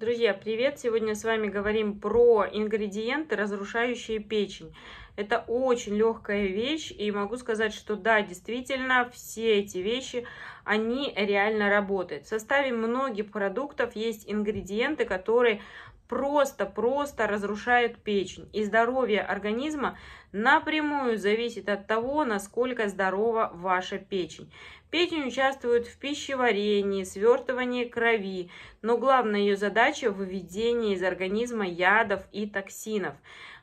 Друзья, привет! Сегодня с вами говорим про ингредиенты, разрушающие печень. Это очень легкая вещь, и могу сказать, что да, действительно, все эти вещи, они реально работают. В составе многих продуктов есть ингредиенты, которые просто-просто разрушают печень. И здоровье организма напрямую зависит от того, насколько здорова ваша печень. Печень участвует в пищеварении, свертывании крови, но главная ее задача – выведение из организма ядов и токсинов.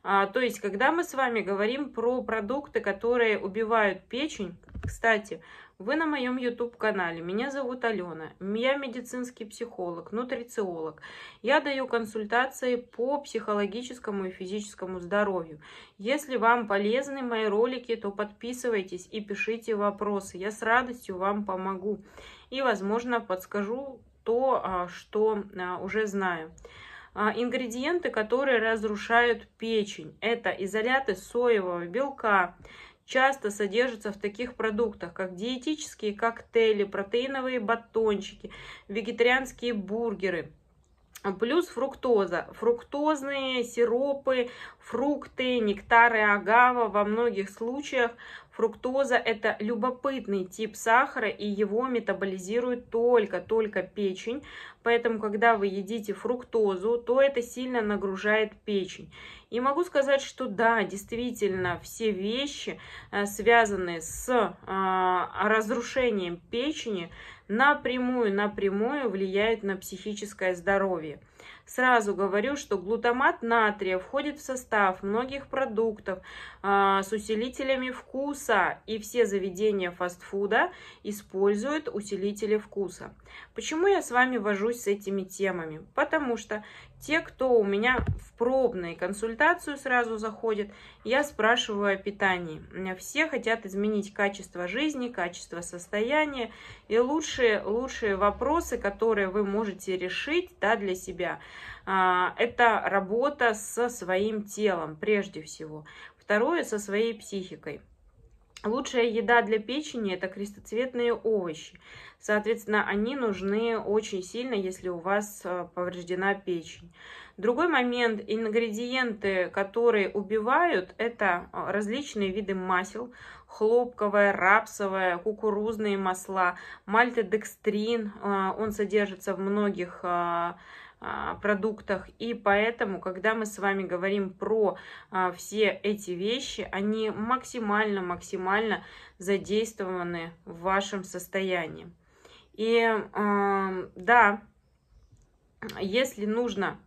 А, то есть, когда мы с вами говорим про продукты, которые убивают печень, кстати, вы на моем YouTube-канале. Меня зовут Алена. Я медицинский психолог, нутрициолог. Я даю консультации по психологическому и физическому здоровью. Если вам полезны мои ролики, то подписывайтесь и пишите вопросы. Я с радостью вам помогу. И, возможно, подскажу то, а, что а, уже знаю. А, ингредиенты, которые разрушают печень. Это изоляты соевого белка, часто содержатся в таких продуктах, как диетические коктейли, протеиновые батончики, вегетарианские бургеры. Плюс фруктоза. Фруктозные сиропы, фрукты, нектары агава во многих случаях Фруктоза – это любопытный тип сахара, и его метаболизирует только-только печень. Поэтому, когда вы едите фруктозу, то это сильно нагружает печень. И могу сказать, что да, действительно, все вещи, э, связанные с э, разрушением печени, напрямую-напрямую влияют на психическое здоровье. Сразу говорю, что глутамат натрия входит в состав многих продуктов э, с усилителями вкуса, пицца и все заведения фастфуда используют усилители вкуса. Почему я с вами вожусь с этими темами? Потому что те, кто у меня в пробной консультацию сразу заходит, я спрашиваю о питании. Все хотят изменить качество жизни, качество состояния. И лучшие, лучшие вопросы, которые вы можете решить да, для себя, а, это работа со своим телом прежде всего. Второе, со своей психикой. Лучшая еда для печени – это крестоцветные овощи. Соответственно, они нужны очень сильно, если у вас э, повреждена печень. Другой момент – ингредиенты, которые убивают, это э, различные виды масел, хлопковое, рапсовое, кукурузные масла, мальтодекстрин, э, он содержится в многих а, продуктах. И поэтому, когда мы с вами говорим про а, все эти вещи, они максимально-максимально задействованы в вашем состоянии. И а, да, если нужно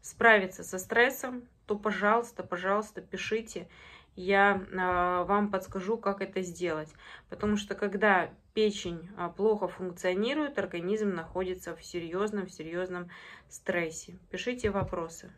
справиться со стрессом, то, пожалуйста, пожалуйста, пишите. Я вам подскажу, как это сделать. Потому что когда печень а плохо функционирует, организм находится в серьезном-серьезном стрессе. Пишите вопросы.